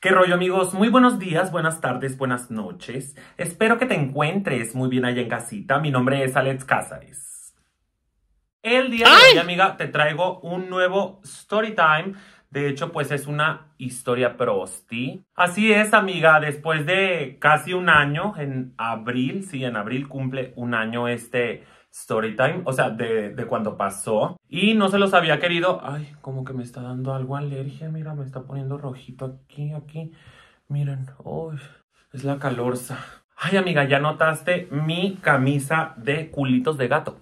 ¿Qué rollo amigos? Muy buenos días, buenas tardes, buenas noches. Espero que te encuentres muy bien allá en casita. Mi nombre es Alex Cázares. El día de hoy, amiga, te traigo un nuevo story time. De hecho, pues es una historia prosti. Así es, amiga, después de casi un año, en abril, sí, en abril cumple un año este Storytime, o sea, de, de cuando pasó. Y no se los había querido... Ay, como que me está dando algo alergia, mira, me está poniendo rojito aquí, aquí. Miren, uy, es la calorza. Ay, amiga, ¿ya notaste mi camisa de culitos de gato?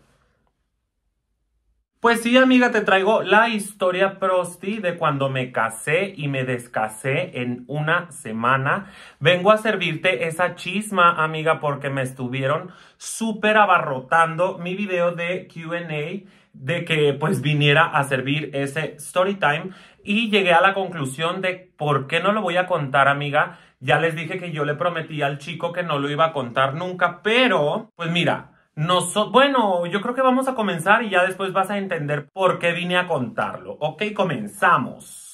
Pues sí, amiga, te traigo la historia prosti de cuando me casé y me descasé en una semana. Vengo a servirte esa chisma, amiga, porque me estuvieron súper abarrotando mi video de Q&A de que pues viniera a servir ese story time y llegué a la conclusión de por qué no lo voy a contar, amiga. Ya les dije que yo le prometí al chico que no lo iba a contar nunca, pero pues mira, bueno, yo creo que vamos a comenzar y ya después vas a entender por qué vine a contarlo. Ok, comenzamos.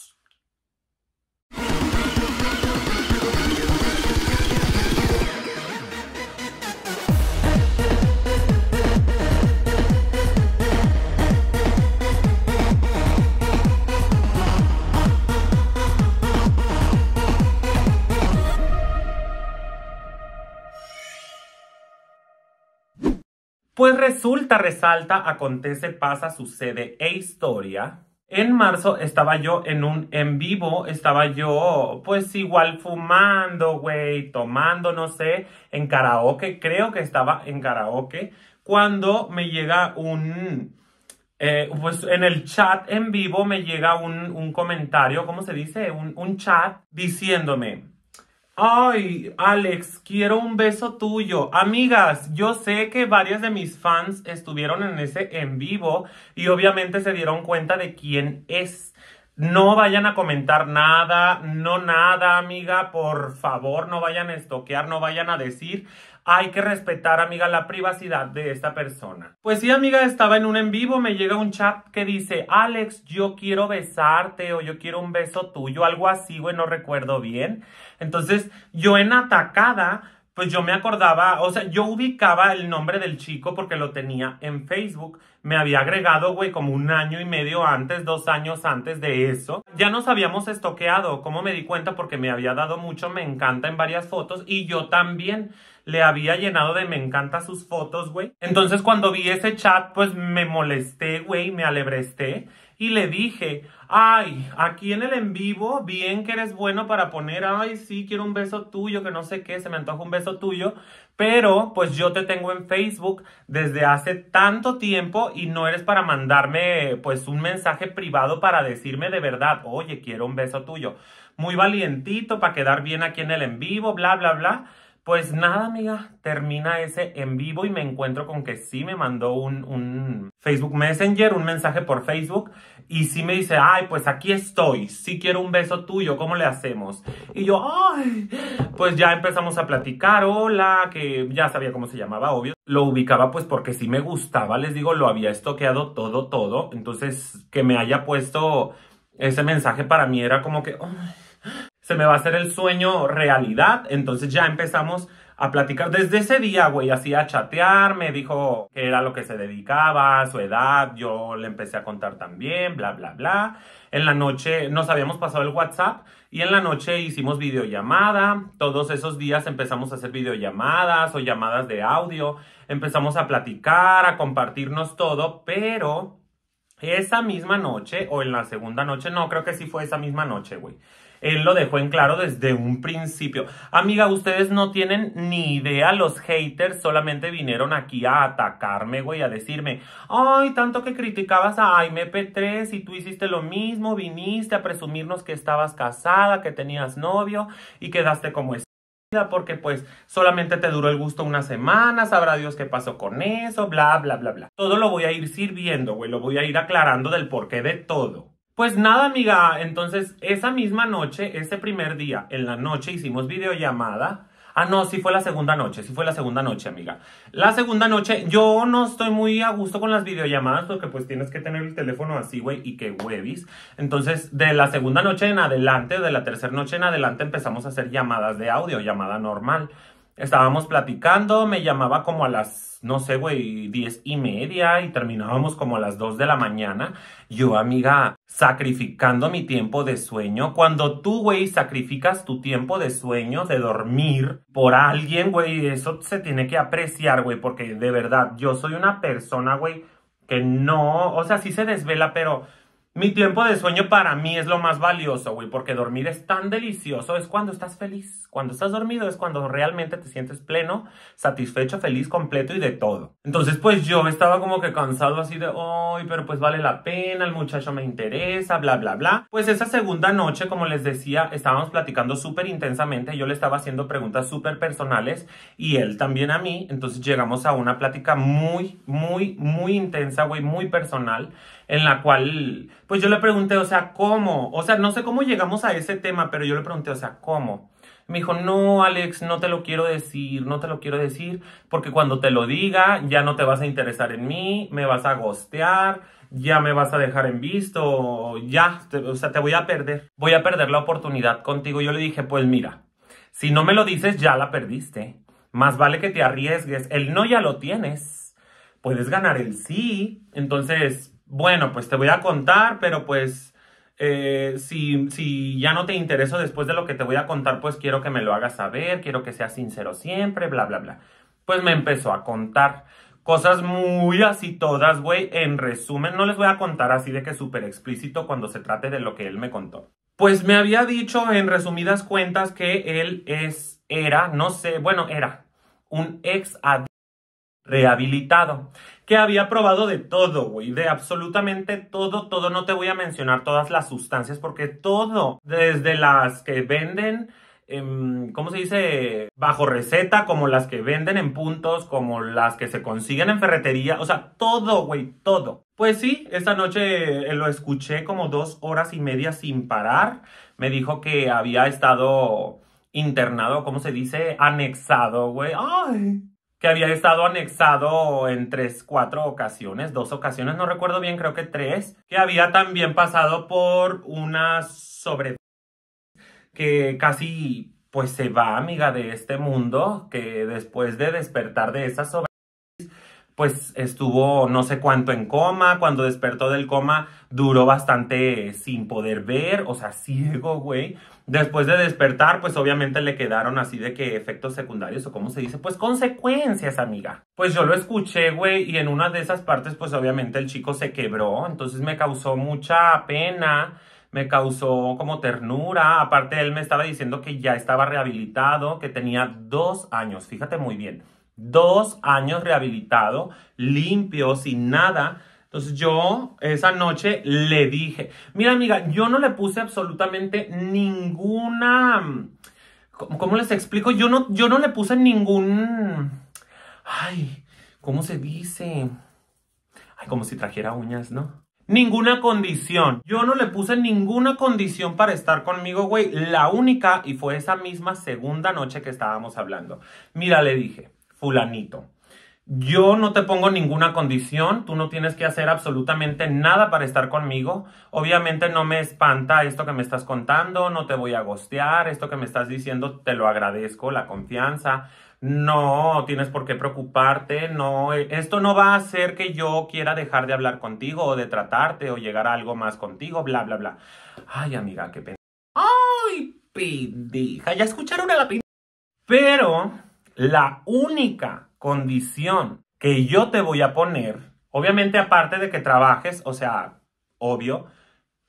Pues resulta, resalta, acontece, pasa, sucede e historia. En marzo estaba yo en un en vivo, estaba yo pues igual fumando, güey, tomando, no sé, en karaoke, creo que estaba en karaoke, cuando me llega un, eh, pues en el chat en vivo me llega un, comentario, ¿cómo se dice? Un, un chat diciéndome, Ay, Alex, quiero un beso tuyo. Amigas, yo sé que varios de mis fans estuvieron en ese en vivo y obviamente se dieron cuenta de quién es. No vayan a comentar nada, no nada, amiga, por favor, no vayan a estoquear, no vayan a decir. Hay que respetar, amiga, la privacidad de esta persona. Pues sí, amiga, estaba en un en vivo, me llega un chat que dice, Alex, yo quiero besarte o yo quiero un beso tuyo, algo así, güey, no recuerdo bien. Entonces, yo en atacada pues yo me acordaba, o sea, yo ubicaba el nombre del chico porque lo tenía en Facebook. Me había agregado, güey, como un año y medio antes, dos años antes de eso. Ya nos habíamos estoqueado, como me di cuenta, porque me había dado mucho, me encanta en varias fotos y yo también le había llenado de me encanta sus fotos, güey. Entonces cuando vi ese chat, pues me molesté, güey, me alebresté y le dije, ay, aquí en el en vivo, bien que eres bueno para poner, ay, sí, quiero un beso tuyo, que no sé qué, se me antoja un beso tuyo, pero pues yo te tengo en Facebook desde hace tanto tiempo y no eres para mandarme pues un mensaje privado para decirme de verdad, oye, quiero un beso tuyo. Muy valientito para quedar bien aquí en el en vivo, bla, bla, bla. Pues nada, amiga, termina ese en vivo y me encuentro con que sí me mandó un, Facebook Messenger, un mensaje por Facebook, y sí me dice, ay, pues aquí estoy, sí quiero un beso tuyo, ¿cómo le hacemos? Y yo, ay, pues ya empezamos a platicar, hola, que ya sabía cómo se llamaba, obvio. Lo ubicaba pues porque sí me gustaba, les digo, lo había estoqueado todo, todo, entonces que me haya puesto ese mensaje para mí era como que... Ay, se me va a hacer el sueño realidad. Entonces ya empezamos a platicar desde ese día, güey, así a chatear, me dijo qué era lo que se dedicaba, su edad, yo le empecé a contar también, bla, bla, bla. En la noche nos habíamos pasado el WhatsApp y en la noche hicimos videollamada, todos esos días empezamos a hacer videollamadas o llamadas de audio, empezamos a platicar, a compartirnos todo, pero esa misma noche, o en la segunda noche, no, creo que sí fue esa misma noche, güey. Él lo dejó en claro desde un principio. Amiga, ustedes no tienen ni idea, los haters solamente vinieron aquí a atacarme, güey, a decirme, ay, tanto que criticabas a mp 3 y tú hiciste lo mismo, viniste a presumirnos que estabas casada, que tenías novio y quedaste como porque pues solamente te duró el gusto una semana, sabrá Dios qué pasó con eso, bla, bla, bla, bla. Todo lo voy a ir sirviendo, güey, lo voy a ir aclarando del porqué de todo. Pues nada, amiga, entonces esa misma noche, ese primer día, en la noche hicimos videollamada Ah, no, sí fue la segunda noche, sí fue la segunda noche, amiga. La segunda noche, yo no estoy muy a gusto con las videollamadas porque pues tienes que tener el teléfono así, güey, y que huevis. Entonces, de la segunda noche en adelante, de la tercera noche en adelante, empezamos a hacer llamadas de audio, llamada normal. Estábamos platicando, me llamaba como a las, no sé, güey, diez y media y terminábamos como a las dos de la mañana. Yo, amiga, sacrificando mi tiempo de sueño. Cuando tú, güey, sacrificas tu tiempo de sueño, de dormir por alguien, güey, eso se tiene que apreciar, güey, porque de verdad, yo soy una persona, güey, que no, o sea, sí se desvela, pero mi tiempo de sueño para mí es lo más valioso, güey, porque dormir es tan delicioso, es cuando estás feliz. Cuando estás dormido es cuando realmente te sientes pleno, satisfecho, feliz, completo y de todo. Entonces, pues yo estaba como que cansado así de, hoy, pero pues vale la pena, el muchacho me interesa, bla, bla, bla. Pues esa segunda noche, como les decía, estábamos platicando súper intensamente, yo le estaba haciendo preguntas súper personales y él también a mí, entonces llegamos a una plática muy, muy, muy intensa, güey, muy personal en la cual, pues yo le pregunté, o sea, ¿cómo? O sea, no sé cómo llegamos a ese tema, pero yo le pregunté, o sea, ¿cómo? Me dijo, no, Alex, no te lo quiero decir, no te lo quiero decir, porque cuando te lo diga ya no te vas a interesar en mí, me vas a gostear, ya me vas a dejar en visto, ya, o sea, te voy a perder, voy a perder la oportunidad contigo. Yo le dije, pues mira, si no me lo dices, ya la perdiste. Más vale que te arriesgues, el no ya lo tienes, puedes ganar el sí, entonces bueno, pues te voy a contar, pero pues eh, si, si ya no te intereso después de lo que te voy a contar, pues quiero que me lo hagas saber, quiero que seas sincero siempre, bla, bla, bla. Pues me empezó a contar cosas muy así todas, güey. En resumen, no les voy a contar así de que súper explícito cuando se trate de lo que él me contó. Pues me había dicho en resumidas cuentas que él es, era, no sé, bueno, era un ex adicto rehabilitado, que había probado de todo, güey, de absolutamente todo, todo, no te voy a mencionar todas las sustancias, porque todo, desde las que venden, em, ¿cómo se dice? Bajo receta, como las que venden en puntos, como las que se consiguen en ferretería, o sea, todo, güey, todo. Pues sí, esta noche eh, lo escuché como dos horas y media sin parar, me dijo que había estado internado, ¿cómo se dice? Anexado, güey, ay que había estado anexado en tres, cuatro ocasiones, dos ocasiones, no recuerdo bien, creo que tres, que había también pasado por una sobre que casi pues se va amiga de este mundo, que después de despertar de esa sobre pues estuvo no sé cuánto en coma, cuando despertó del coma duró bastante sin poder ver, o sea, ciego, güey. Después de despertar, pues obviamente le quedaron así de que efectos secundarios o cómo se dice, pues consecuencias, amiga. Pues yo lo escuché, güey, y en una de esas partes, pues obviamente el chico se quebró, entonces me causó mucha pena me causó como ternura. Aparte, él me estaba diciendo que ya estaba rehabilitado, que tenía dos años. Fíjate muy bien. Dos años rehabilitado, limpio, sin nada. Entonces yo esa noche le dije, mira amiga, yo no le puse absolutamente ninguna... ¿Cómo les explico? Yo no, yo no le puse ningún... Ay, ¿cómo se dice? Ay, como si trajera uñas, ¿no? Ninguna condición. Yo no le puse ninguna condición para estar conmigo, güey. La única, y fue esa misma segunda noche que estábamos hablando. Mira, le dije, fulanito. Yo no te pongo ninguna condición, tú no tienes que hacer absolutamente nada para estar conmigo. Obviamente no me espanta esto que me estás contando, no te voy a gostear, esto que me estás diciendo te lo agradezco, la confianza. No tienes por qué preocuparte, no, eh, esto no va a hacer que yo quiera dejar de hablar contigo o de tratarte o llegar a algo más contigo, bla, bla, bla. Ay, amiga, qué pena. Ay, pendeja, ya escucharon a la pendeja. Pero la única condición que yo te voy a poner, obviamente aparte de que trabajes, o sea, obvio,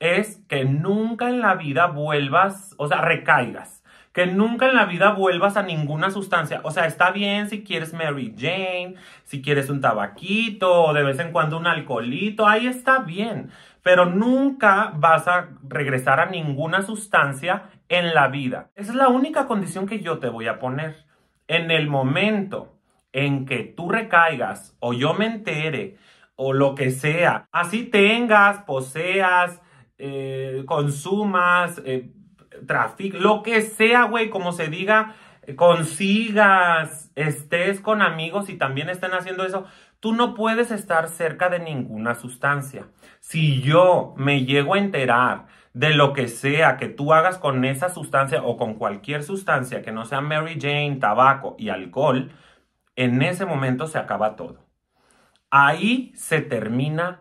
es que nunca en la vida vuelvas, o sea, recaigas. Que nunca en la vida vuelvas a ninguna sustancia. O sea, está bien si quieres Mary Jane, si quieres un tabaquito o de vez en cuando un alcoholito, ahí está bien. Pero nunca vas a regresar a ninguna sustancia en la vida. Esa es la única condición que yo te voy a poner. En el momento en que tú recaigas o yo me entere o lo que sea, así tengas, poseas, eh, consumas, eh, traficas, lo que sea, güey, como se diga, consigas, estés con amigos y también estén haciendo eso, tú no puedes estar cerca de ninguna sustancia. Si yo me llego a enterar de lo que sea que tú hagas con esa sustancia o con cualquier sustancia que no sea Mary Jane, tabaco y alcohol, en ese momento se acaba todo. Ahí se termina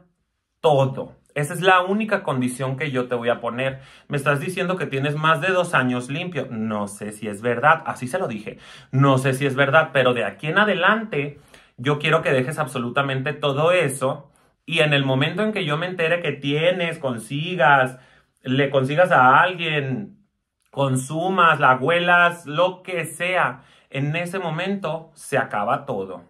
todo. Esa es la única condición que yo te voy a poner. Me estás diciendo que tienes más de dos años limpio. No sé si es verdad, así se lo dije. No sé si es verdad, pero de aquí en adelante yo quiero que dejes absolutamente todo eso y en el momento en que yo me entere que tienes, consigas, le consigas a alguien, consumas, la huelas, lo que sea. En ese momento se acaba todo.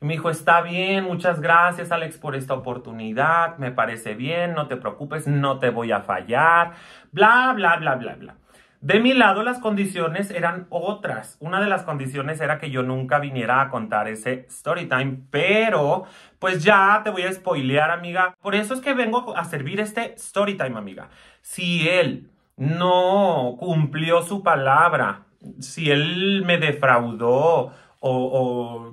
Mi hijo, está bien, muchas gracias Alex por esta oportunidad, me parece bien, no te preocupes, no te voy a fallar, bla, bla, bla, bla, bla. De mi lado las condiciones eran otras. Una de las condiciones era que yo nunca viniera a contar ese story time, pero pues ya te voy a spoilear, amiga. Por eso es que vengo a servir este story time, amiga. Si él no cumplió su palabra, si él me defraudó o...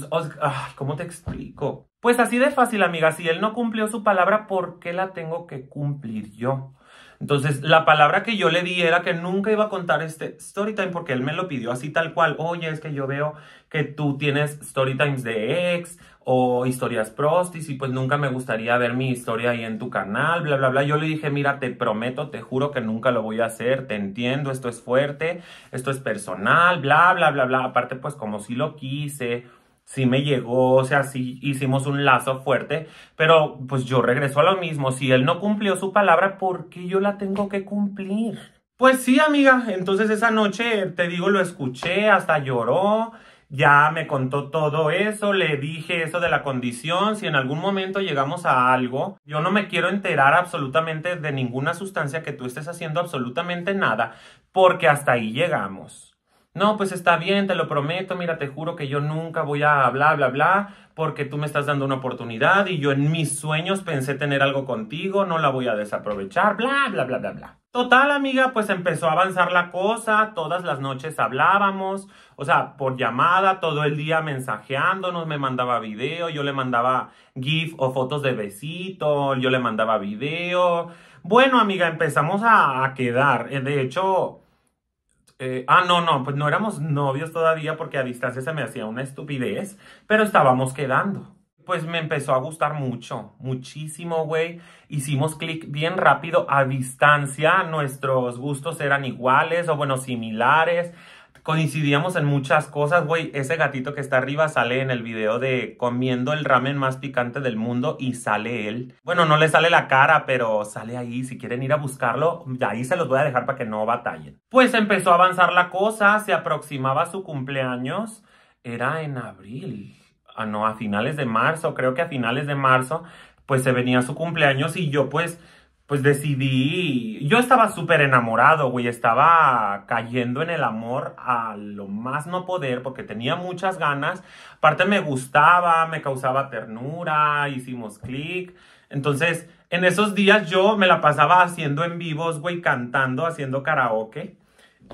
o, ¿Cómo te explico? Pues así de fácil, amiga. Si él no cumplió su palabra, ¿por qué la tengo que cumplir yo? Entonces, la palabra que yo le di era que nunca iba a contar este story time porque él me lo pidió así tal cual. Oye, es que yo veo que tú tienes story times de ex o historias prostis y pues nunca me gustaría ver mi historia ahí en tu canal, bla, bla, bla. Yo le dije, mira, te prometo, te juro que nunca lo voy a hacer, te entiendo, esto es fuerte, esto es personal, bla, bla, bla, bla. Aparte, pues como si lo quise sí me llegó, o sea, sí hicimos un lazo fuerte, pero pues yo regreso a lo mismo, si él no cumplió su palabra, ¿por qué yo la tengo que cumplir? Pues sí, amiga, entonces esa noche, te digo, lo escuché, hasta lloró, ya me contó todo eso, le dije eso de la condición, si en algún momento llegamos a algo, yo no me quiero enterar absolutamente de ninguna sustancia que tú estés haciendo absolutamente nada, porque hasta ahí llegamos. No, pues está bien, te lo prometo, mira, te juro que yo nunca voy a bla, bla, bla, porque tú me estás dando una oportunidad y yo en mis sueños pensé tener algo contigo, no la voy a desaprovechar, bla, bla, bla, bla, bla. Total, amiga, pues empezó a avanzar la cosa, todas las noches hablábamos, o sea, por llamada, todo el día mensajeándonos, me mandaba video, yo le mandaba GIF o fotos de besito, yo le mandaba video. Bueno, amiga, empezamos a, a quedar, eh, de hecho eh, ah, no, no, pues no éramos novios todavía porque a distancia se me hacía una estupidez, pero estábamos quedando. Pues me empezó a gustar mucho, muchísimo, güey. Hicimos clic bien rápido a distancia, nuestros gustos eran iguales o bueno, similares coincidíamos en muchas cosas, güey. Ese gatito que está arriba sale en el video de comiendo el ramen más picante del mundo y sale él. Bueno, no le sale la cara, pero sale ahí. Si quieren ir a buscarlo, ahí se los voy a dejar para que no batallen. Pues empezó a avanzar la cosa, se aproximaba su cumpleaños. Era en abril. Ah, no, a finales de marzo, creo que a finales de marzo, pues se venía su cumpleaños y yo pues pues decidí, yo estaba súper enamorado, güey, estaba cayendo en el amor a lo más no poder porque tenía muchas ganas, aparte me gustaba, me causaba ternura, hicimos clic, entonces en esos días yo me la pasaba haciendo en vivos, güey, cantando, haciendo karaoke.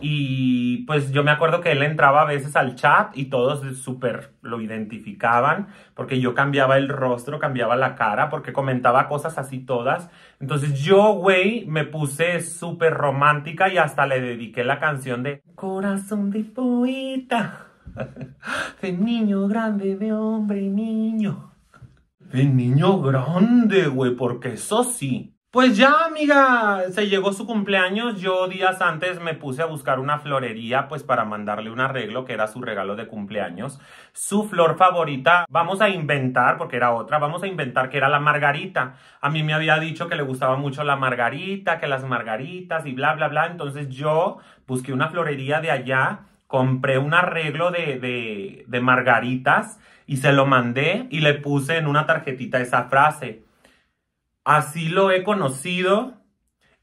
Y pues yo me acuerdo que él entraba a veces al chat y todos súper lo identificaban, porque yo cambiaba el rostro, cambiaba la cara, porque comentaba cosas así todas. Entonces yo, güey, me puse súper romántica y hasta le dediqué la canción de Corazón de poeta, de niño grande, de hombre niño. De niño grande, güey, porque eso sí, pues ya, amiga, se llegó su cumpleaños. Yo días antes me puse a buscar una florería, pues para mandarle un arreglo que era su regalo de cumpleaños. Su flor favorita, vamos a inventar, porque era otra, vamos a inventar que era la margarita. A mí me había dicho que le gustaba mucho la margarita, que las margaritas y bla, bla, bla. Entonces yo busqué una florería de allá, compré un arreglo de, de margaritas y se lo mandé y le puse en una tarjetita esa frase Así lo he conocido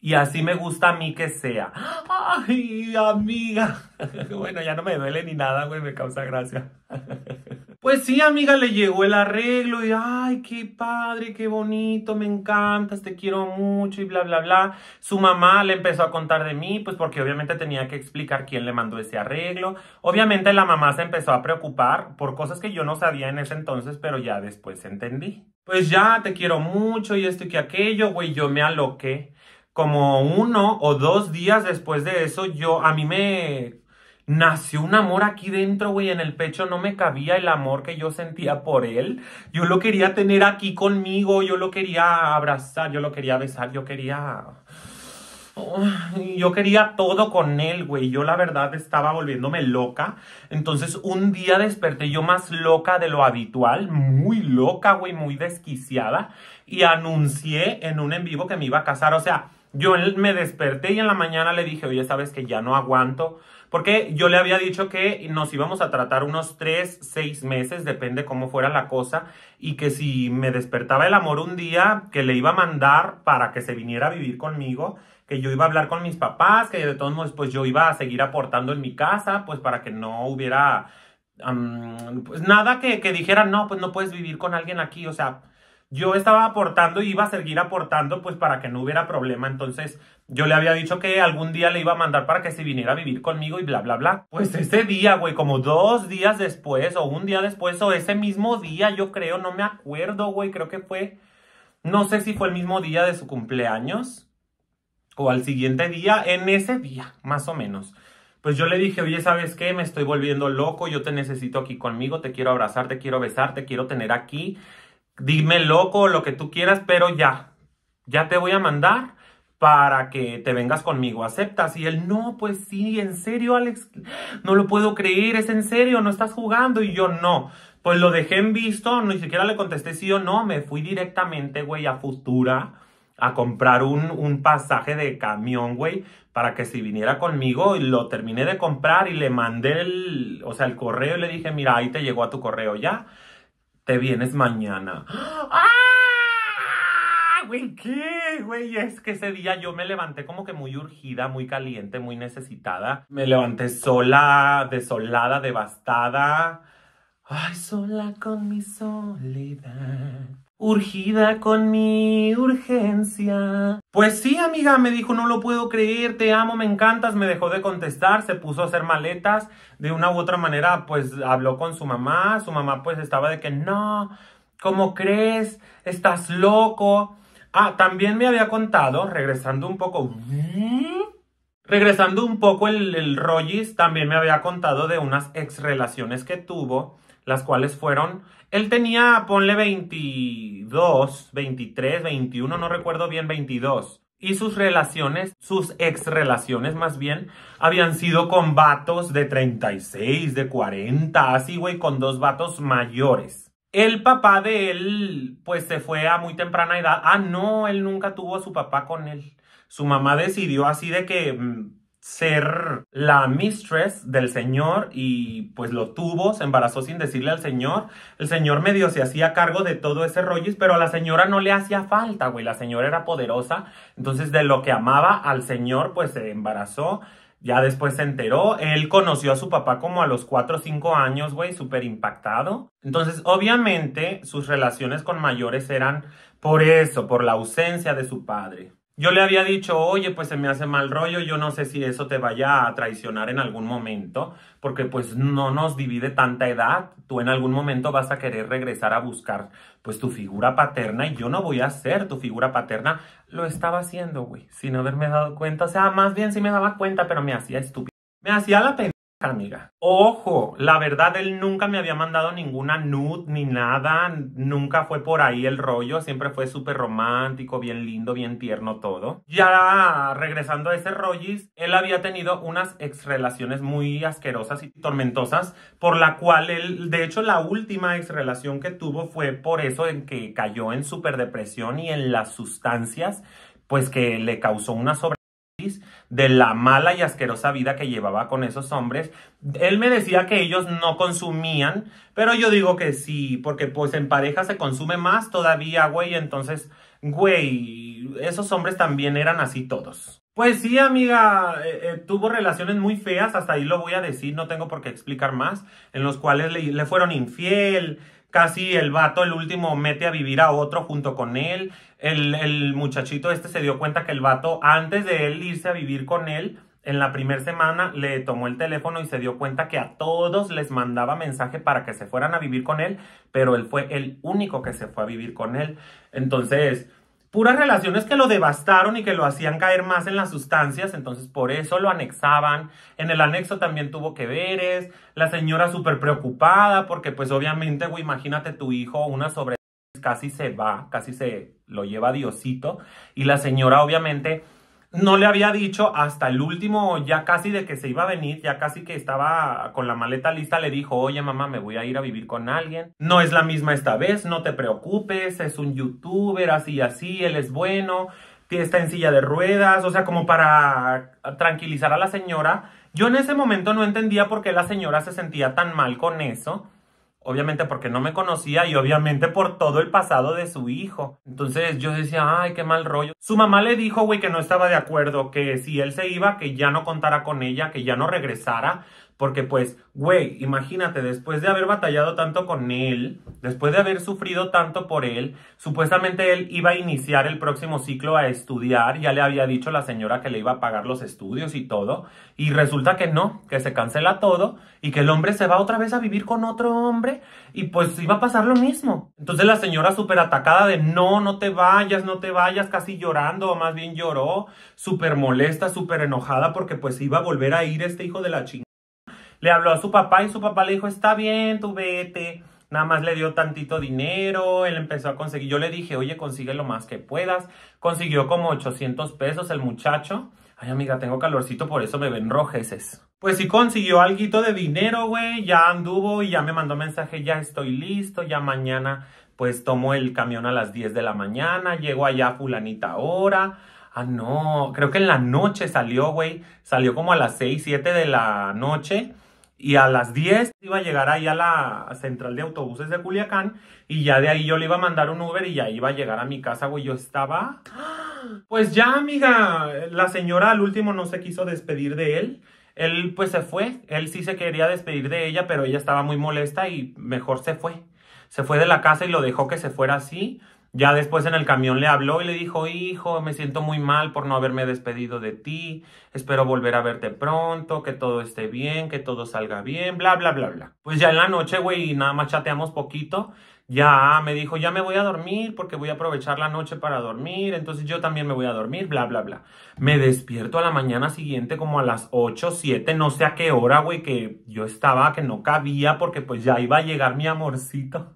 y así me gusta a mí que sea. Ay, amiga. Bueno, ya no me duele ni nada, güey, me causa gracia. Pues sí, amiga, le llegó el arreglo y ay, qué padre, qué bonito, me encantas, te quiero mucho y bla, bla, bla. Su mamá le empezó a contar de mí, pues porque obviamente tenía que explicar quién le mandó ese arreglo. Obviamente la mamá se empezó a preocupar por cosas que yo no sabía en ese entonces, pero ya después entendí. Pues ya, te quiero mucho y esto y que aquello, güey, yo me aloqué como uno o dos días después de eso, yo, a mí me nació un amor aquí dentro, güey, en el pecho no me cabía el amor que yo sentía por él. Yo lo quería tener aquí conmigo, yo lo quería abrazar, yo lo quería besar, yo quería... yo quería todo con él, güey. Yo la verdad estaba volviéndome loca. Entonces un día desperté yo más loca de lo habitual, muy loca, güey, muy desquiciada. Y anuncié en un en vivo que me iba a casar. O sea, yo me desperté y en la mañana le dije, oye, sabes que ya no aguanto, porque yo le había dicho que nos íbamos a tratar unos 3, 6 meses, depende cómo fuera la cosa, y que si me despertaba el amor un día, que le iba a mandar para que se viniera a vivir conmigo, que yo iba a hablar con mis papás, que de todos modos pues yo iba a seguir aportando en mi casa, pues para que no hubiera pues nada que, que dijera, no, pues no puedes vivir con alguien aquí, o sea yo estaba aportando y iba a seguir aportando pues para que no hubiera problema. Entonces yo le había dicho que algún día le iba a mandar para que se viniera a vivir conmigo y bla, bla, bla. Pues ese día, güey, como dos días después o un día después o ese mismo día, yo creo, no me acuerdo, güey, creo que fue, no sé si fue el mismo día de su cumpleaños o al siguiente día, en ese día, más o menos pues yo le dije, oye, ¿sabes qué? Me estoy volviendo loco, yo te necesito aquí conmigo, te quiero abrazar, te quiero besar, te quiero tener aquí, dime loco, lo que tú quieras, pero ya, ya te voy a mandar para que te vengas conmigo, ¿aceptas? Y él, no, pues sí, en serio, Alex, no lo puedo creer, es en serio, no estás jugando. Y yo, no, pues lo dejé en visto, ni siquiera le contesté sí o no, me fui directamente, güey, a Futura a comprar un, pasaje de camión, güey, para que si viniera conmigo, y lo terminé de comprar y le mandé el, o sea, el correo y le dije, mira, ahí te llegó a tu correo ya te vienes mañana. ¡Ah! Güey, ¿qué? Güey, es que ese día yo me levanté como que muy urgida, muy caliente, muy necesitada. Me levanté sola, desolada, devastada. Ay, sola con mi soledad urgida con mi urgencia. Pues sí, amiga, me dijo, no lo puedo creer, te amo, me encantas, me dejó de contestar, se puso a hacer maletas, de una u otra manera, pues habló con su mamá, su mamá pues estaba de que, no, ¿cómo crees? Estás loco. Ah, también me había contado, regresando un poco, regresando un poco el, el rollis, también me había contado de unas ex relaciones que tuvo, las cuales fueron él tenía, ponle 22, 23, 21, no recuerdo bien, 22. Y sus relaciones, sus ex relaciones más bien, habían sido con vatos de 36, de 40, así, güey, con dos vatos mayores. El papá de él, pues se fue a muy temprana edad. Ah, no, él nunca tuvo a su papá con él. Su mamá decidió así de que mm, ser la mistress del Señor y pues lo tuvo, se embarazó sin decirle al Señor. El Señor medio se hacía cargo de todo ese rollo, pero a la señora no le hacía falta, güey. La señora era poderosa, entonces de lo que amaba al Señor pues se embarazó. Ya después se enteró, él conoció a su papá como a los 4 o 5 años, güey, súper impactado. Entonces, obviamente, sus relaciones con mayores eran por eso, por la ausencia de su padre. Yo le había dicho, oye, pues se me hace mal rollo, yo no sé si eso te vaya a traicionar en algún momento, porque pues no nos divide tanta edad, tú en algún momento vas a querer regresar a buscar pues tu figura paterna y yo no voy a ser tu figura paterna, lo estaba haciendo, güey, sin haberme dado cuenta, o sea, más bien sí me daba cuenta, pero me hacía estúpido, me hacía la pena amiga. Ojo, la verdad, él nunca me había mandado ninguna nude ni nada, nunca fue por ahí el rollo, siempre fue súper romántico, bien lindo, bien tierno todo. Ya regresando a ese rollis, él había tenido unas exrelaciones relaciones muy asquerosas y tormentosas, por la cual él, de hecho, la última ex relación que tuvo fue por eso en que cayó en súper depresión y en las sustancias, pues que le causó una sobre de la mala y asquerosa vida que llevaba con esos hombres. Él me decía que ellos no consumían, pero yo digo que sí, porque pues en pareja se consume más todavía, güey, entonces, güey, esos hombres también eran así todos. Pues sí, amiga, eh, eh, tuvo relaciones muy feas, hasta ahí lo voy a decir, no tengo por qué explicar más, en los cuales le fueron infiel, casi el vato, el último, mete a vivir a otro junto con él. El, muchachito este se dio cuenta que el vato, antes de él irse a vivir con él, en la primera semana le tomó el teléfono y se dio cuenta que a todos les mandaba mensaje para que se fueran a vivir con él, pero él fue el único que se fue a vivir con él. Entonces, puras relaciones que lo devastaron y que lo hacían caer más en las sustancias, entonces por eso lo anexaban. En el anexo también tuvo que es la señora súper preocupada porque pues obviamente, güey, imagínate tu hijo, una sobre casi se va, casi se lo lleva Diosito y la señora obviamente no le había dicho hasta el último, ya casi de que se iba a venir, ya casi que estaba con la maleta lista, le dijo, oye mamá, me voy a ir a vivir con alguien. No es la misma esta vez, no te preocupes, es un youtuber, así así, él es bueno, está en silla de ruedas, o sea, como para tranquilizar a la señora. Yo en ese momento no entendía por qué la señora se sentía tan mal con eso obviamente porque no me conocía y obviamente por todo el pasado de su hijo. Entonces yo decía, ay, qué mal rollo. Su mamá le dijo, güey, que no estaba de acuerdo, que si él se iba, que ya no contara con ella, que ya no regresara. Porque pues, güey, imagínate, después de haber batallado tanto con él, después de haber sufrido tanto por él, supuestamente él iba a iniciar el próximo ciclo a estudiar, ya le había dicho la señora que le iba a pagar los estudios y todo, y resulta que no, que se cancela todo y que el hombre se va otra vez a vivir con otro hombre y pues iba a pasar lo mismo. Entonces la señora súper atacada de no, no te vayas, no te vayas, casi llorando, o más bien lloró, súper molesta, súper enojada porque pues iba a volver a ir este hijo de la chingada le habló a su papá y su papá le dijo, está bien, tú vete. Nada más le dio tantito dinero, él empezó a conseguir. Yo le dije, oye, consigue lo más que puedas. Consiguió como 800 pesos el muchacho. Ay, amiga, tengo calorcito, por eso me ven rojeces. Pues sí consiguió algo de dinero, güey. Ya anduvo y ya me mandó mensaje, ya estoy listo, ya mañana pues tomo el camión a las 10 de la mañana, llego allá fulanita hora. Ah, no, creo que en la noche salió, güey. Salió como a las 6, 7 de la noche y a las 10 iba a llegar ahí a la central de autobuses de Culiacán y ya de ahí yo le iba a mandar un Uber y ya iba a llegar a mi casa, güey. Yo estaba... Pues ya, amiga, la señora al último no se quiso despedir de él. Él pues se fue, él sí se quería despedir de ella, pero ella estaba muy molesta y mejor se fue. Se fue de la casa y lo dejó que se fuera así. Ya después en el camión le habló y le dijo, hijo, me siento muy mal por no haberme despedido de ti, espero volver a verte pronto, que todo esté bien, que todo salga bien, bla, bla, bla, bla. Pues ya en la noche, güey, nada más chateamos poquito, ya me dijo, ya me voy a dormir porque voy a aprovechar la noche para dormir, entonces yo también me voy a dormir, bla, bla, bla. Me despierto a la mañana siguiente como a las 8, 7, no sé a qué hora, güey, que yo estaba, que no cabía porque pues ya iba a llegar mi amorcito.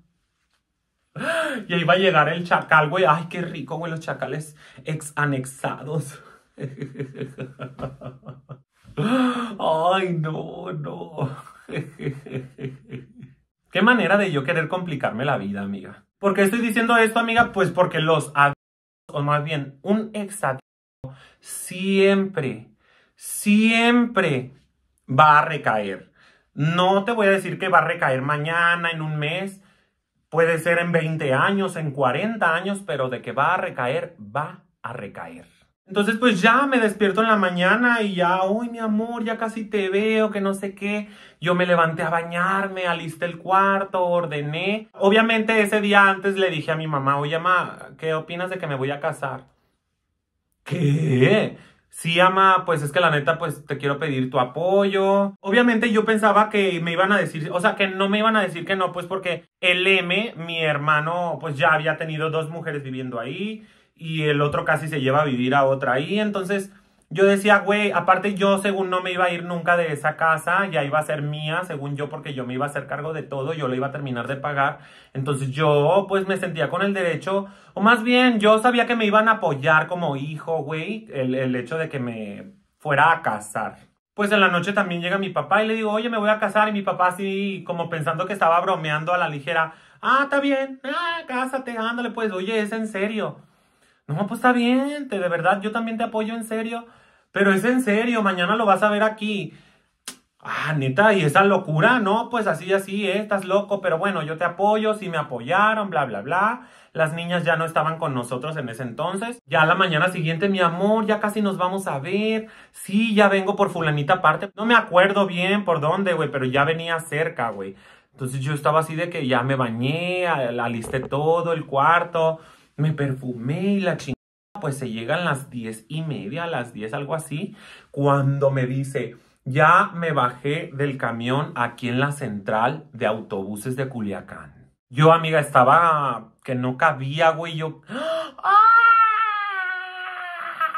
Y ahí va a llegar el chacal, güey. Ay, qué rico, güey, los chacales exanexados. Ay, no, no. Qué manera de yo querer complicarme la vida, amiga. ¿Por qué estoy diciendo esto, amiga? Pues porque los ad... o más bien, un ex siempre, siempre va a recaer. No te voy a decir que va a recaer mañana, en un mes, Puede ser en 20 años, en 40 años, pero de que va a recaer, va a recaer. Entonces, pues ya me despierto en la mañana y ya, uy, mi amor, ya casi te veo, que no sé qué. Yo me levanté a bañarme, alisté el cuarto, ordené. Obviamente, ese día antes le dije a mi mamá, oye, mamá, ¿qué opinas de que me voy a casar? ¿Qué? Sí, ama, pues es que la neta, pues te quiero pedir tu apoyo. Obviamente yo pensaba que me iban a decir, o sea, que no me iban a decir que no, pues porque el M, mi hermano, pues ya había tenido dos mujeres viviendo ahí y el otro casi se lleva a vivir a otra ahí, entonces yo decía, güey, aparte yo según no me iba a ir nunca de esa casa, ya iba a ser mía, según yo, porque yo me iba a hacer cargo de todo, yo le iba a terminar de pagar. Entonces yo pues me sentía con el derecho, o más bien yo sabía que me iban a apoyar como hijo, güey, el, el hecho de que me fuera a casar. Pues en la noche también llega mi papá y le digo, oye, me voy a casar. Y mi papá así como pensando que estaba bromeando a la ligera, ah, está bien, ah, cásate, ándale pues, oye, es en serio. No, pues está bien, te, de verdad, yo también te apoyo en serio pero es en serio, mañana lo vas a ver aquí. Ah, neta, y esa locura, no, pues así, así, ¿eh? estás loco, pero bueno, yo te apoyo, sí me apoyaron, bla, bla, bla. Las niñas ya no estaban con nosotros en ese entonces. Ya la mañana siguiente, mi amor, ya casi nos vamos a ver. Sí, ya vengo por fulanita parte. No me acuerdo bien por dónde, güey, pero ya venía cerca, güey. Entonces yo estaba así de que ya me bañé, alisté todo el cuarto, me perfumé y la chingada pues se llegan las diez y media, las 10, algo así, cuando me dice, ya me bajé del camión aquí en la central de autobuses de Culiacán. Yo, amiga, estaba que no cabía, güey, yo... ¡Ah!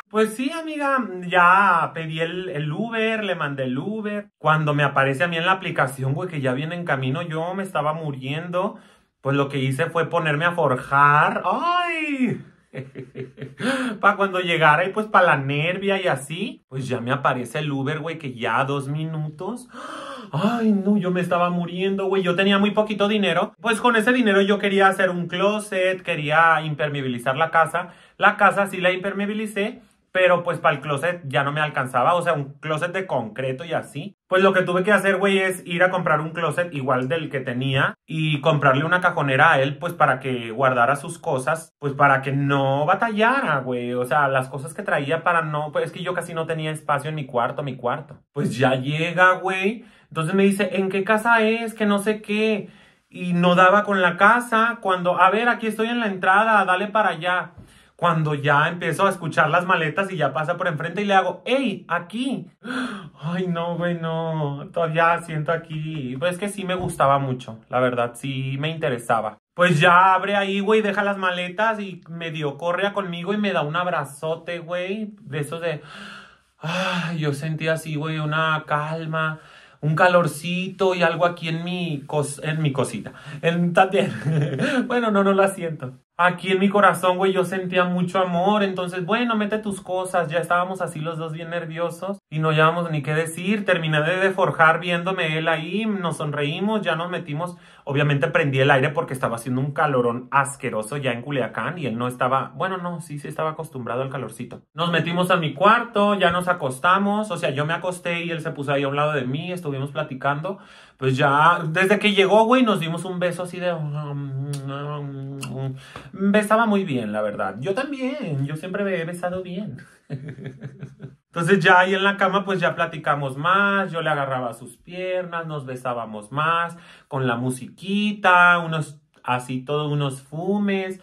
Pues sí, amiga, ya pedí el, el, Uber, le mandé el Uber. Cuando me aparece a mí en la aplicación, güey, que ya viene en camino, yo me estaba muriendo. Pues lo que hice fue ponerme a forjar. ¡Ay! para cuando llegara y pues para la nervia y así, pues ya me aparece el Uber, güey, que ya dos minutos. Ay, no, yo me estaba muriendo, güey. Yo tenía muy poquito dinero. Pues con ese dinero yo quería hacer un closet, quería impermeabilizar la casa. La casa sí la impermeabilicé pero pues para el closet ya no me alcanzaba, o sea, un closet de concreto y así. Pues lo que tuve que hacer, güey, es ir a comprar un closet igual del que tenía y comprarle una cajonera a él, pues para que guardara sus cosas, pues para que no batallara, güey, o sea, las cosas que traía para no, pues es que yo casi no tenía espacio en mi cuarto, mi cuarto. Pues ya llega, güey, entonces me dice, ¿en qué casa es? Que no sé qué. Y no daba con la casa cuando, a ver, aquí estoy en la entrada, dale para allá cuando ya empiezo a escuchar las maletas y ya pasa por enfrente y le hago, hey, aquí. Ay, no, güey, no, todavía siento aquí. Pues es que sí me gustaba mucho, la verdad, sí me interesaba. Pues ya abre ahí, güey, deja las maletas y medio corre conmigo y me da un abrazote, güey, de esos de... Ay, yo sentía así, güey, una calma un calorcito y algo aquí en mi, en mi cosita. En, también. bueno, no, no la siento aquí en mi corazón, güey, yo sentía mucho amor. Entonces, bueno, mete tus cosas. Ya estábamos así los dos bien nerviosos y no llevamos ni qué decir. Terminé de forjar viéndome él ahí, nos sonreímos, ya nos metimos. Obviamente prendí el aire porque estaba haciendo un calorón asqueroso ya en Culiacán y él no estaba, bueno, no, sí, sí estaba acostumbrado al calorcito. Nos metimos a mi cuarto, ya nos acostamos, o sea, yo me acosté y él se puso ahí a un lado de mí, estuvimos platicando. Pues ya, desde que llegó, güey, nos dimos un beso así de... Besaba mm, muy bien, la verdad. Yo también, yo siempre me he besado bien. Entonces ya ahí en la cama pues ya platicamos más, yo le agarraba sus piernas, nos besábamos más, con la musiquita, unos así todos unos fumes.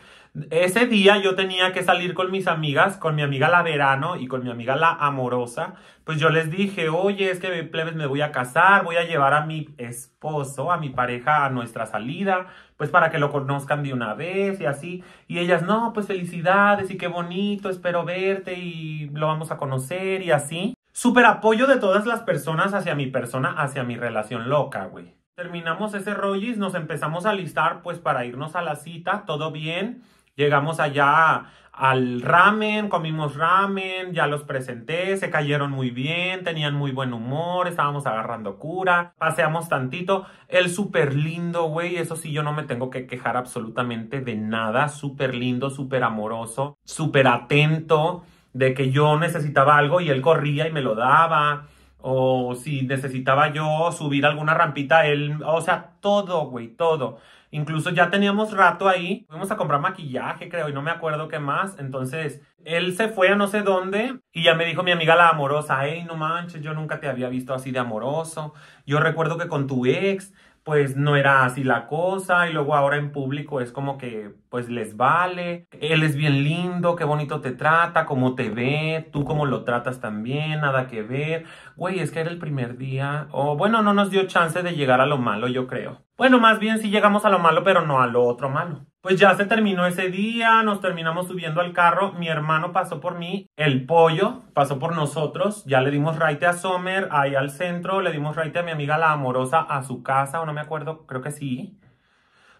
Ese día yo tenía que salir con mis amigas, con mi amiga la verano y con mi amiga la amorosa. Pues yo les dije, oye, es que plebes me voy a casar, voy a llevar a mi esposo, a mi pareja a nuestra salida, pues para que lo conozcan de una vez y así. Y ellas, no, pues felicidades y qué bonito, espero verte y lo vamos a conocer y así. Súper apoyo de todas las personas hacia mi persona, hacia mi relación loca, güey. Terminamos ese rollis, nos empezamos a listar pues para irnos a la cita, todo bien. Llegamos allá al ramen, comimos ramen, ya los presenté, se cayeron muy bien, tenían muy buen humor, estábamos agarrando cura, paseamos tantito, el súper lindo, güey, eso sí, yo no me tengo que quejar absolutamente de nada, súper lindo, súper amoroso, súper atento, de que yo necesitaba algo y él corría y me lo daba, o si necesitaba yo subir alguna rampita, él, o sea, todo, güey, todo. Incluso ya teníamos rato ahí, fuimos a comprar maquillaje, creo, y no me acuerdo qué más. Entonces, él se fue a no sé dónde y ya me dijo mi amiga la amorosa, hey, no manches, yo nunca te había visto así de amoroso. Yo recuerdo que con tu ex, pues no era así la cosa y luego ahora en público es como que pues les vale, él es bien lindo, qué bonito te trata, cómo te ve, tú cómo lo tratas también, nada que ver. Güey, es que era el primer día, o bueno, no nos dio chance de llegar a lo malo, yo creo. Bueno, más bien sí llegamos a lo malo, pero no a lo otro malo. Pues ya se terminó ese día, nos terminamos subiendo al carro, mi hermano pasó por mí, el pollo pasó por nosotros, ya le dimos right a Sommer ahí al centro, le dimos right a mi amiga la amorosa a su casa, o no me acuerdo, creo que sí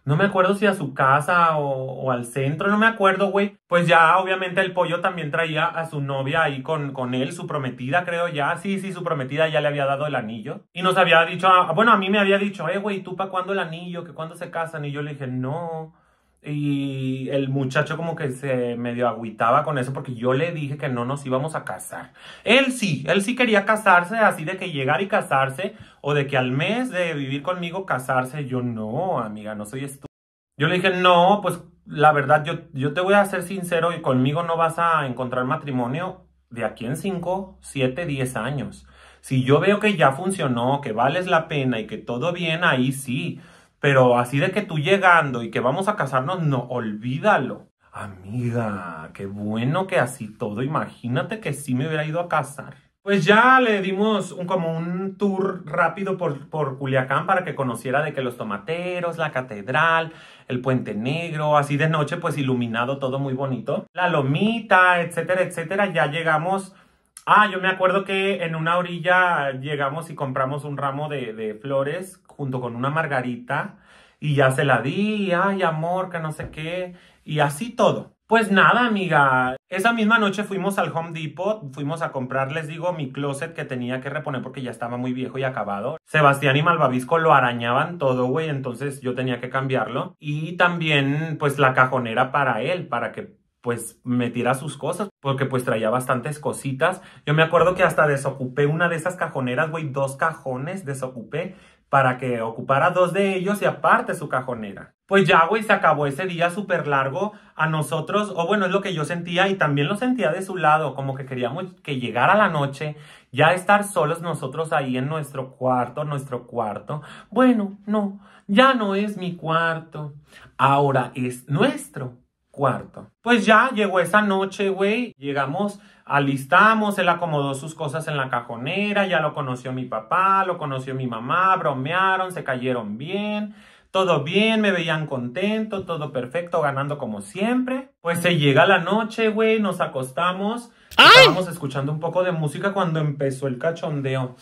no me acuerdo si a su casa o, al centro, no me acuerdo, güey. Pues ya, obviamente, el pollo también traía a su novia ahí con, con él, su prometida, creo ya. Sí, sí, su prometida ya le había dado el anillo. Y nos había dicho, ah, bueno, a mí me había dicho, eh, güey, ¿tú para cuándo el anillo? ¿Que cuándo se casan? Y yo le dije, no. Y el muchacho como que se medio agüitaba con eso porque yo le dije que no nos íbamos a casar. Él sí, él sí quería casarse, así de que llegar y casarse. O de que al mes de vivir conmigo casarse, yo no, amiga, no soy estúpida. Yo le dije, no, pues la verdad, yo, yo te voy a ser sincero y conmigo no vas a encontrar matrimonio de aquí en 5, 7, 10 años. Si yo veo que ya funcionó, que vales la pena y que todo bien, ahí sí. Pero así de que tú llegando y que vamos a casarnos, no, olvídalo. Amiga, qué bueno que así todo. Imagínate que sí me hubiera ido a casar. Pues ya le dimos un, como un tour rápido por, por, Culiacán para que conociera de que los tomateros, la catedral, el puente negro, así de noche pues iluminado todo muy bonito, la lomita, etcétera, etcétera. Ya llegamos, ah, yo me acuerdo que en una orilla llegamos y compramos un ramo de, flores junto con una margarita y ya se la di, ay amor, que no sé qué, y así todo. Pues nada, amiga. Esa misma noche fuimos al Home Depot, fuimos a comprar, les digo, mi closet que tenía que reponer porque ya estaba muy viejo y acabado. Sebastián y Malvavisco lo arañaban todo, güey, entonces yo tenía que cambiarlo. Y también, pues, la cajonera para él, para que pues metiera sus cosas, porque pues traía bastantes cositas. Yo me acuerdo que hasta desocupé una de esas cajoneras, güey, dos cajones desocupé para que ocupara dos de ellos y aparte su cajonera. Pues ya, güey, se acabó ese día súper largo a nosotros, o bueno, es lo que yo sentía y también lo sentía de su lado, como que queríamos que llegara la noche, ya estar solos nosotros ahí en nuestro cuarto, nuestro cuarto. Bueno, no, ya no es mi cuarto, ahora es nuestro cuarto. Pues ya llegó esa noche, güey. Llegamos, alistamos, él acomodó sus cosas en la cajonera, ya lo conoció mi papá, lo conoció mi mamá, bromearon, se cayeron bien. Todo bien, me veían contento, todo perfecto, ganando como siempre. Pues se llega la noche, güey, nos acostamos. Estábamos escuchando un poco de música cuando empezó el cachondeo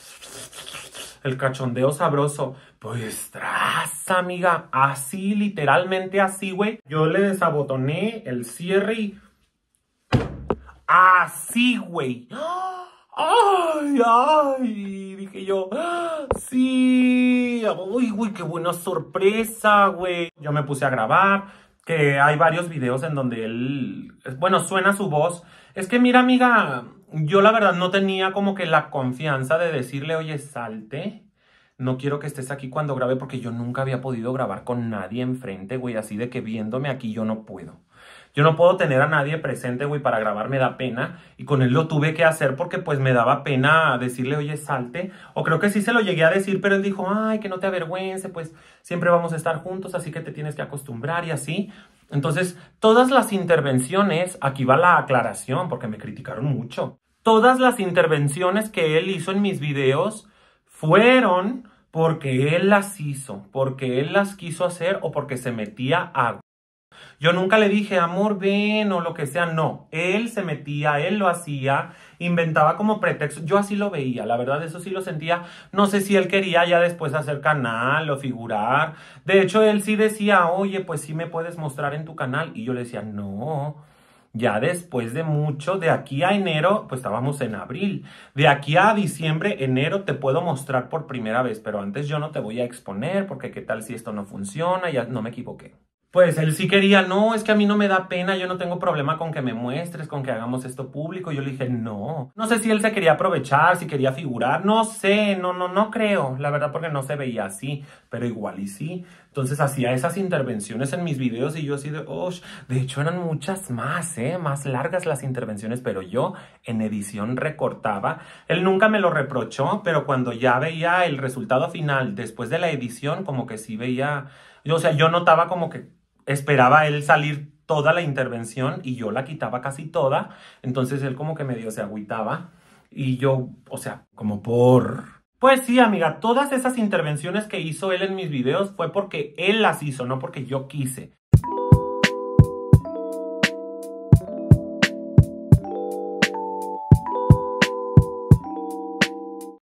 el cachondeo sabroso. Pues tras, amiga, así, literalmente así, güey. Yo le desabotoné el cierre y... Así, güey. ¡Ay, ay! Dije yo, ¡sí! ¡Uy, güey, qué buena sorpresa, güey! Yo me puse a grabar, que hay varios videos en donde él, bueno, suena su voz. Es que mira, amiga, yo la verdad no tenía como que la confianza de decirle, oye, salte. No quiero que estés aquí cuando grabe porque yo nunca había podido grabar con nadie enfrente, güey, así de que viéndome aquí yo no puedo. Yo no puedo tener a nadie presente, güey, para grabar, me da pena. Y con él lo tuve que hacer porque pues me daba pena decirle, oye, salte. O creo que sí se lo llegué a decir, pero él dijo, ay, que no te avergüence, pues siempre vamos a estar juntos, así que te tienes que acostumbrar y así. Entonces, todas las intervenciones, aquí va la aclaración, porque me criticaron mucho. Todas las intervenciones que él hizo en mis videos fueron porque él las hizo, porque él las quiso hacer o porque se metía a yo nunca le dije, amor, ven o lo que sea. No, él se metía, él lo hacía, inventaba como pretexto. Yo así lo veía, la verdad, eso sí lo sentía. No sé si él quería ya después hacer canal o figurar. De hecho, él sí decía, oye, pues sí me puedes mostrar en tu canal. Y yo le decía, no. Ya después de mucho, de aquí a enero, pues estábamos en abril. De aquí a diciembre, enero, te puedo mostrar por primera vez, pero antes yo no te voy a exponer porque qué tal si esto no funciona, ya no me equivoqué pues él sí quería, no, es que a mí no me da pena, yo no tengo problema con que me muestres, con que hagamos esto público. Yo le dije, no, no sé si él se quería aprovechar, si quería figurar, no sé, no, no, no creo, la verdad porque no se veía así, pero igual y sí. Entonces hacía esas intervenciones en mis videos y yo así de, oh, de hecho eran muchas más, ¿eh? Más largas las intervenciones, pero yo en edición recortaba. Él nunca me lo reprochó, pero cuando ya veía el resultado final después de la edición, como que sí veía, o sea, yo notaba como que esperaba él salir toda la intervención y yo la quitaba casi toda. Entonces él como que medio se agüitaba y yo, o sea, como por... Pues sí, amiga, todas esas intervenciones que hizo él en mis videos fue porque él las hizo, no porque yo quise.